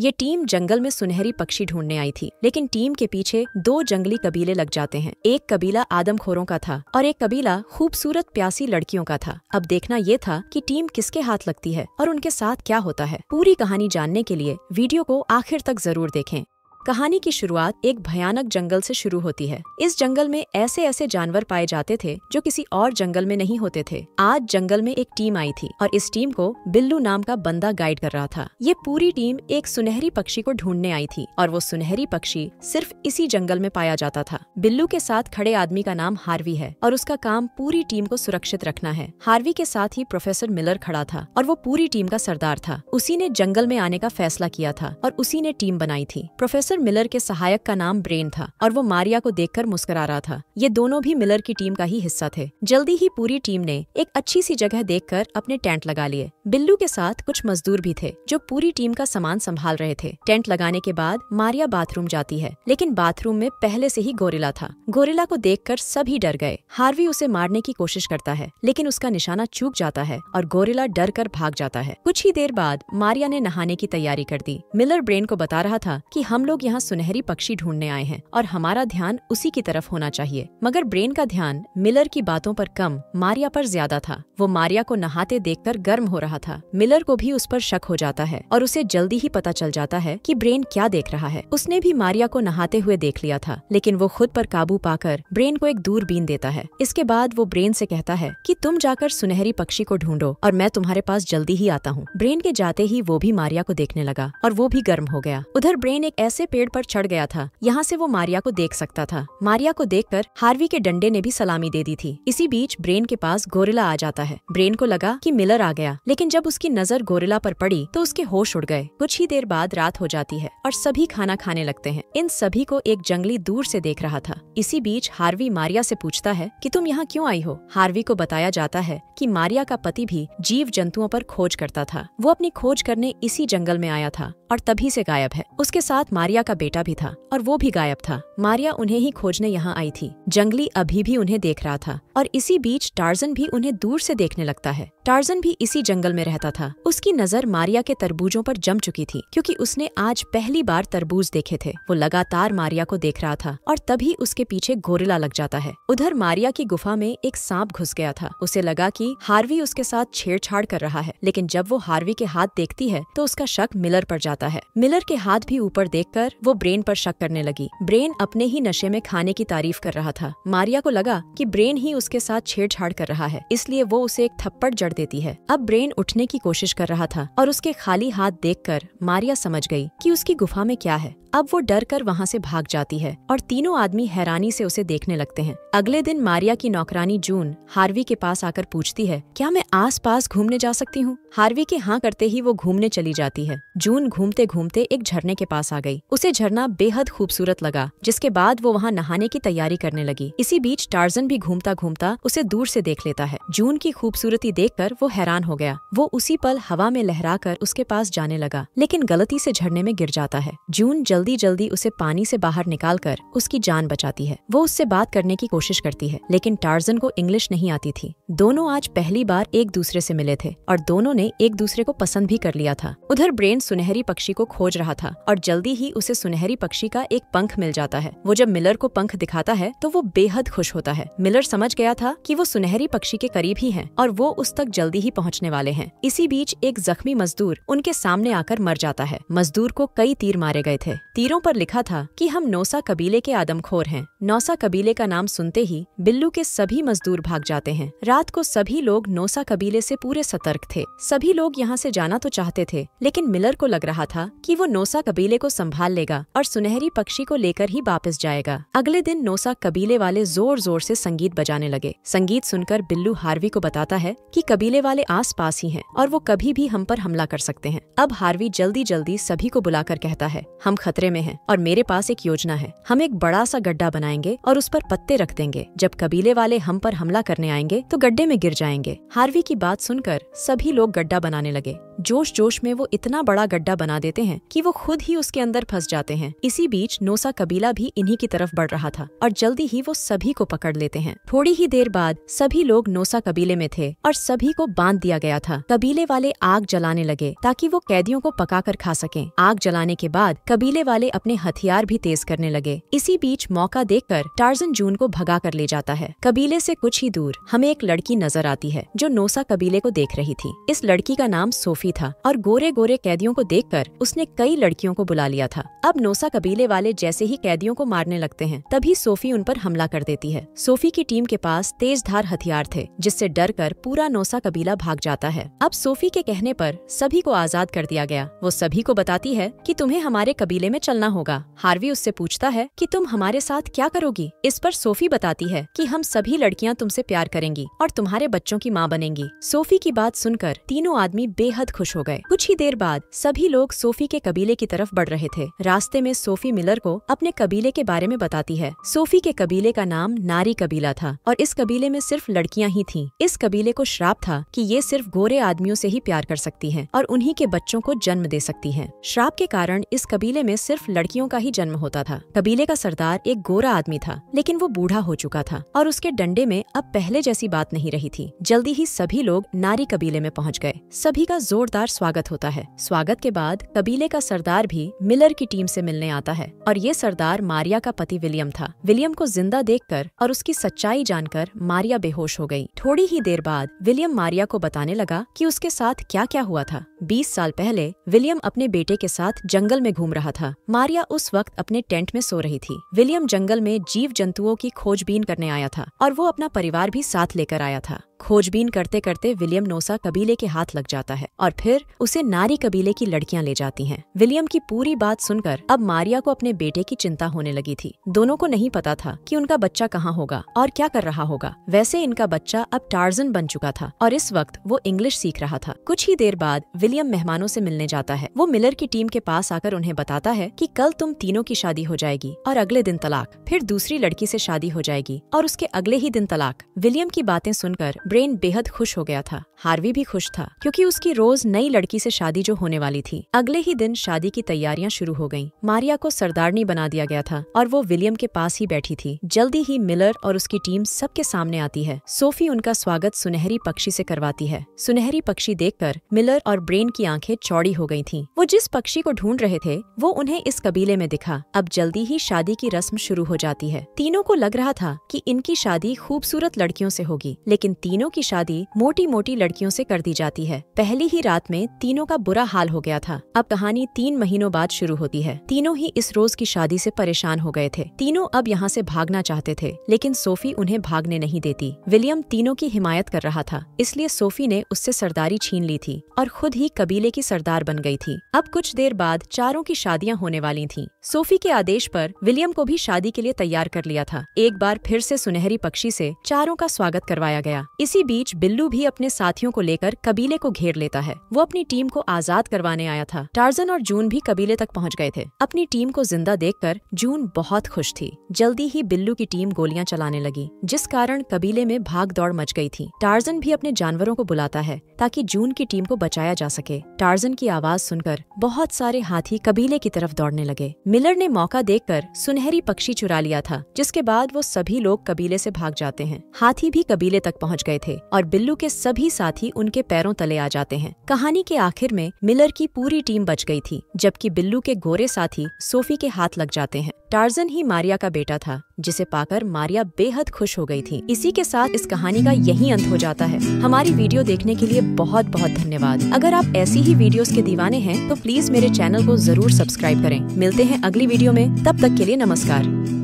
ये टीम जंगल में सुनहरी पक्षी ढूंढने आई थी लेकिन टीम के पीछे दो जंगली कबीले लग जाते हैं एक कबीला आदमखोरों का था और एक कबीला खूबसूरत प्यासी लड़कियों का था अब देखना ये था कि टीम किसके हाथ लगती है और उनके साथ क्या होता है पूरी कहानी जानने के लिए वीडियो को आखिर तक जरूर देखें कहानी की शुरुआत एक भयानक जंगल से शुरू होती है इस जंगल में ऐसे ऐसे जानवर पाए जाते थे जो किसी और जंगल में नहीं होते थे आज जंगल में एक टीम आई थी और इस टीम को बिल्लू नाम का बंदा गाइड कर रहा था ये पूरी टीम एक सुनहरी पक्षी को ढूंढने आई थी और वो सुनहरी पक्षी सिर्फ इसी जंगल में पाया जाता था बिल्लू के साथ खड़े आदमी का नाम हार्वी है और उसका काम पूरी टीम को सुरक्षित रखना है हार्वी के साथ ही प्रोफेसर मिलर खड़ा था और वो पूरी टीम का सरदार था उसी ने जंगल में आने का फैसला किया था और उसी ने टीम बनाई थी प्रोफेसर प्रोफेसर मिलर के सहायक का नाम ब्रेन था और वो मारिया को देखकर मुस्कुरा रहा था ये दोनों भी मिलर की टीम का ही हिस्सा थे जल्दी ही पूरी टीम ने एक अच्छी सी जगह देखकर अपने टेंट लगा लिए बिल्लू के साथ कुछ मजदूर भी थे जो पूरी टीम का सामान संभाल रहे थे टेंट लगाने के बाद मारिया बाथरूम जाती है लेकिन बाथरूम में पहले से ही गोरिला था गोरिला को कर सभी डर गए हार्वी उसे मारने की कोशिश करता है लेकिन उसका निशाना चूक जाता है और गोरिला डर कर भाग जाता है कुछ ही देर बाद मारिया ने नहाने की तैयारी कर दी मिलर ब्रेन को बता रहा था कि हम लोग यहाँ सुनहरी पक्षी ढूंढने आए हैं और हमारा ध्यान उसी की तरफ होना चाहिए मगर ब्रेन का ध्यान मिलर की बातों पर कम मारिया पर ज्यादा था वो मारिया को नहाते देखकर गर्म हो रहा था मिलर को भी उस पर शक हो जाता है और उसे जल्दी ही पता चल जाता है कि ब्रेन क्या देख रहा है उसने भी मारिया को नहाते हुए देख लिया था लेकिन वो खुद पर काबू पाकर ब्रेन को एक दूरबीन देता है इसके बाद वो ब्रेन से कहता है कि तुम जाकर सुनहरी पक्षी को ढूंढो और मैं तुम्हारे पास जल्दी ही आता हूँ ब्रेन के जाते ही वो भी मारिया को देखने लगा और वो भी गर्म हो गया उधर ब्रेन एक ऐसे पेड़ पर चढ़ गया था यहाँ से वो मारिया को देख सकता था मारिया को देखकर हार्वी के डंडे ने भी सलामी दे दी थी इसी बीच ब्रेन के पास गोरिला आ जाता है ब्रेन को लगा कि मिलर आ गया लेकिन जब उसकी नजर गोरिला पर पड़ी तो उसके होश उड़ गए कुछ ही देर बाद रात हो जाती है और सभी खाना खाने लगते हैं इन सभी को एक जंगली दूर से देख रहा था इसी बीच हार्वी मारिया से पूछता है कि तुम यहाँ क्यों आई हो हार्वी को बताया जाता है कि मारिया का पति भी जीव जंतुओं पर खोज करता था वो अपनी खोज करने इसी जंगल में आया था और तभी से गायब है उसके साथ मारिया मारिया का बेटा भी था और वो भी गायब था मारिया उन्हें ही खोजने यहाँ आई थी जंगली अभी भी उन्हें देख रहा था और इसी बीच टार्जन भी उन्हें दूर से देखने लगता है टार्जन भी इसी जंगल में रहता था उसकी नजर मारिया के तरबूजों पर जम चुकी थी क्योंकि उसने आज पहली बार तरबूज देखे थे वो लगातार मारिया को देख रहा था और तभी उसके पीछे गोरिला लग जाता है उधर मारिया की गुफा में एक सांप घुस गया था उसे लगा कि हार्वी उसके साथ छेड़छाड़ कर रहा है लेकिन जब वो हार्वी के हाथ देखती है तो उसका शक मिलर पर जाता है मिलर के हाथ भी ऊपर देखकर पर वो ब्रेन पर शक करने लगी ब्रेन अपने ही नशे में खाने की तारीफ कर रहा था मारिया को लगा कि ब्रेन ही उसके साथ छेड़छाड़ कर रहा है इसलिए वो उसे एक थप्पड़ जड़ देती है अब ब्रेन उठने की कोशिश कर रहा था और उसके खाली हाथ कर मारिया समझ गयी की उसकी गुफा में क्या है अब वो डर कर वहाँ से भाग जाती है और तीनों आदमी हैरानी से उसे देखने लगते हैं अगले दिन मारिया की नौकरानी जून हार्वी के पास आकर पूछती है क्या मैं आसपास घूमने जा सकती हूँ हार्वी के हाँ करते ही वो घूमने चली जाती है जून घूमते घूमते एक झरने के पास आ गई उसे झरना बेहद खूबसूरत लगा जिसके बाद वो वहाँ नहाने की तैयारी करने लगी इसी बीच टार्जन भी घूमता घूमता उसे दूर से देख लेता है जून की खूबसूरती देखकर वो हैरान हो गया वो उसी पल हवा में लहरा कर उसके पास जाने लगा लेकिन गलती से झरने में गिर जाता है जून जल्दी जल्दी उसे पानी से बाहर निकाल कर उसकी जान बचाती है वो उससे बात करने की कोशिश करती है लेकिन टार्जन को इंग्लिश नहीं आती थी दोनों आज पहली बार एक दूसरे से मिले थे और दोनों ने एक दूसरे को पसंद भी कर लिया था उधर ब्रेन सुनहरी पक्षी को खोज रहा था और जल्दी ही उसे सुनहरी पक्षी का एक पंख मिल जाता है वो जब मिलर को पंख दिखाता है तो वो बेहद खुश होता है मिलर समझ गया था कि वो सुनहरी पक्षी के करीब ही है और वो उस तक जल्दी ही पहुँचने वाले हैं इसी बीच एक जख्मी मजदूर उनके सामने आकर मर जाता है मजदूर को कई तीर मारे गए थे तीरों पर लिखा था कि हम नौसा कबीले के आदमखोर हैं नौसा कबीले का नाम सुनते ही बिल्लू के सभी मजदूर भाग जाते हैं रात को सभी लोग नौसा कबीले से पूरे सतर्क थे सभी लोग यहाँ से जाना तो चाहते थे लेकिन मिलर को लग रहा था कि वो नौसा कबीले को संभाल निकाल लेगा और सुनहरी पक्षी को लेकर ही वापस जाएगा अगले दिन नोसा कबीले वाले जोर जोर से संगीत बजाने लगे संगीत सुनकर बिल्लू हार्वी को बताता है कि कबीले वाले आस पास ही हैं और वो कभी भी हम पर हमला कर सकते हैं अब हार्वी जल्दी जल्दी सभी को बुलाकर कहता है हम खतरे में हैं और मेरे पास एक योजना है हम एक बड़ा सा गड्ढा बनाएंगे और उस पर पत्ते रख देंगे जब कबीले वाले हम पर हमला करने आएंगे तो गड्ढे में गिर जाएंगे हार्वी की बात सुनकर सभी लोग गड्ढा बनाने लगे जोश जोश में वो इतना बड़ा गड्ढा बना देते हैं कि वो खुद ही उसके अंदर फंस जाते हैं इसी बीच नोसा कबीला भी इन्हीं की तरफ बढ़ रहा था और जल्दी ही वो सभी को पकड़ लेते हैं थोड़ी ही देर बाद सभी लोग नोसा कबीले में थे और सभी को बांध दिया गया था कबीले वाले आग जलाने लगे ताकि वो कैदियों को पका खा सके आग जलाने के बाद कबीले वाले अपने हथियार भी तेज करने लगे इसी बीच मौका देख टार्जन जून को भगा कर ले जाता है कबीले से कुछ ही दूर हमें एक लड़की नजर आती है जो नोसा कबीले को देख रही थी इस लड़की का नाम सोफी ही था और गोरे गोरे कैदियों को देखकर उसने कई लड़कियों को बुला लिया था अब नोसा कबीले वाले जैसे ही कैदियों को मारने लगते हैं तभी सोफी उन पर हमला कर देती है सोफी की टीम के पास तेज धार हथियार थे जिससे डर कर पूरा नोसा कबीला भाग जाता है अब सोफी के कहने पर सभी को आजाद कर दिया गया वो सभी को बताती है कि तुम्हें हमारे कबीले में चलना होगा हार्वी उससे पूछता है कि तुम हमारे साथ क्या करोगी इस पर सोफी बताती है कि हम सभी लड़कियां तुमसे प्यार करेंगी और तुम्हारे बच्चों की माँ बनेंगी सोफी की बात सुनकर तीनों आदमी बेहद खुश हो गए कुछ ही देर बाद सभी लोग सोफी के कबीले की तरफ बढ़ रहे थे रास्ते में सोफी मिलर को अपने कबीले के बारे में बताती है सोफी के कबीले का नाम नारी कबीला था और इस कबीले में सिर्फ लड़कियां ही थीं। इस कबीले को श्राप था कि ये सिर्फ गोरे आदमियों से ही प्यार कर सकती है और उन्ही के बच्चों को जन्म दे सकती है श्राप के कारण इस कबीले में सिर्फ लड़कियों का ही जन्म होता था कबीले का सरदार एक गोरा आदमी था लेकिन वो बूढ़ा हो चुका था और उसके डंडे में अब पहले जैसी बात नहीं रही थी जल्दी ही सभी लोग नारी कबीले में पहुँच गए सभी का जोर जोरदार स्वागत होता है स्वागत के बाद कबीले का सरदार भी मिलर की टीम से मिलने आता है और ये सरदार मारिया का पति विलियम था विलियम को जिंदा देखकर और उसकी सच्चाई जानकर मारिया बेहोश हो गई थोड़ी ही देर बाद विलियम मारिया को बताने लगा कि उसके साथ क्या क्या हुआ था 20 साल पहले विलियम अपने बेटे के साथ जंगल में घूम रहा था मारिया उस वक्त अपने टेंट में सो रही थी विलियम जंगल में जीव जंतुओं की खोजबीन करने आया था और वो अपना परिवार भी साथ लेकर आया था खोजबीन करते करते विलियम नोसा कबीले के हाथ लग जाता है और फिर उसे नारी कबीले की लड़कियां ले जाती हैं। विलियम की पूरी बात सुनकर अब मारिया को अपने बेटे की चिंता होने लगी थी दोनों को नहीं पता था कि उनका बच्चा कहाँ होगा और क्या कर रहा होगा वैसे इनका बच्चा अब टार्जन बन चुका था और इस वक्त वो इंग्लिश सीख रहा था कुछ ही देर बाद विलियम मेहमानों से मिलने जाता है वो मिलर की टीम के पास आकर उन्हें बताता है कि कल तुम तीनों की शादी हो जाएगी और अगले दिन तलाक फिर दूसरी लड़की से शादी हो जाएगी और उसके अगले ही दिन तलाक विलियम की बातें सुनकर ब्रेन बेहद खुश हो गया था हार्वी भी खुश था क्योंकि उसकी रोज नई लड़की से शादी जो होने वाली थी अगले ही दिन शादी की तैयारियां शुरू हो गईं। मारिया को सरदारनी बना दिया गया था और वो विलियम के पास ही बैठी थी जल्दी ही मिलर और उसकी टीम सबके सामने आती है सोफी उनका स्वागत सुनहरी पक्षी से करवाती है सुनहरी पक्षी कर मिलर और ब्रेन की आंखें चौड़ी हो गयी थी वो जिस पक्षी को ढूंढ रहे थे वो उन्हें इस कबीले में दिखा अब जल्दी ही शादी की रस्म शुरू हो जाती है तीनों को लग रहा था की इनकी शादी खूबसूरत लड़कियों ऐसी होगी लेकिन तीनों की शादी मोटी मोटी लड़कियों से कर दी जाती है पहली ही रात में तीनों का बुरा हाल हो गया था अब कहानी तीन महीनों बाद शुरू होती है तीनों ही इस रोज की शादी से परेशान हो गए थे तीनों अब यहाँ से भागना चाहते थे लेकिन सोफी उन्हें भागने नहीं देती विलियम तीनों की हिमायत कर रहा था इसलिए सोफी ने उससे सरदारी छीन ली थी और खुद ही कबीले की सरदार बन गई थी अब कुछ देर बाद चारों की शादियां होने वाली थी सोफी के आदेश पर विलियम को भी शादी के लिए तैयार कर लिया था एक बार फिर से सुनहरी पक्षी से चारों का स्वागत करवाया गया इसी बीच बिल्लू भी अपने साथ साथियों को लेकर कबीले को घेर लेता है वो अपनी टीम को आजाद करवाने आया था टार्जन और जून भी कबीले तक पहुँच गए थे अपनी टीम को जिंदा देखकर जून बहुत खुश थी जल्दी ही बिल्लू की टीम गोलियां चलाने लगी जिस कारण कबीले में भाग दौड़ मच गई थी टार्जन भी अपने जानवरों को बुलाता है ताकि जून की टीम को बचाया जा सके टार्जन की आवाज सुनकर बहुत सारे हाथी कबीले की तरफ दौड़ने लगे मिलर ने मौका देखकर सुनहरी पक्षी चुरा लिया था जिसके बाद वो सभी लोग कबीले से भाग जाते हैं हाथी भी कबीले तक पहुंच गए थे और बिल्लू के सभी साथ ही उनके पैरों तले आ जाते हैं कहानी के आखिर में मिलर की पूरी टीम बच गई थी जबकि बिल्लू के गोरे साथी सोफी के हाथ लग जाते हैं टार्जन ही मारिया का बेटा था जिसे पाकर मारिया बेहद खुश हो गई थी इसी के साथ इस कहानी का यही अंत हो जाता है हमारी वीडियो देखने के लिए बहुत बहुत धन्यवाद अगर आप ऐसी ही वीडियोस के दीवाने हैं तो प्लीज मेरे चैनल को जरूर सब्सक्राइब करें मिलते हैं अगली वीडियो में तब तक के लिए नमस्कार